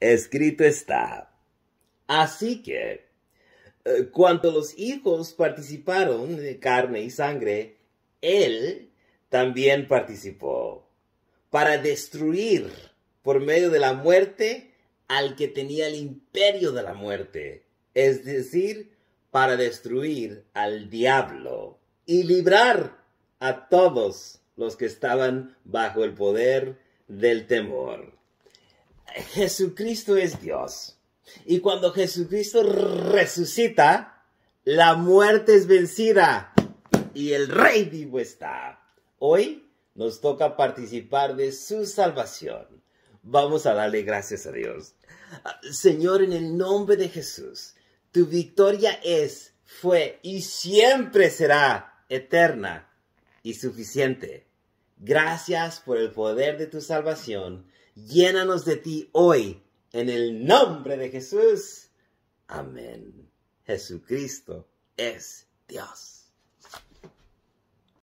escrito está. Así que, eh, cuando los hijos participaron de carne y sangre, él también participó para destruir por medio de la muerte al que tenía el imperio de la muerte, es decir, para destruir al diablo y librar a todos los que estaban bajo el poder del temor. Jesucristo es Dios. Y cuando Jesucristo resucita, la muerte es vencida y el Rey vivo está. Hoy nos toca participar de su salvación. Vamos a darle gracias a Dios. Señor, en el nombre de Jesús, tu victoria es, fue y siempre será eterna y suficiente. Gracias por el poder de tu salvación Llénanos de ti hoy, en el nombre de Jesús. Amén. Jesucristo es Dios.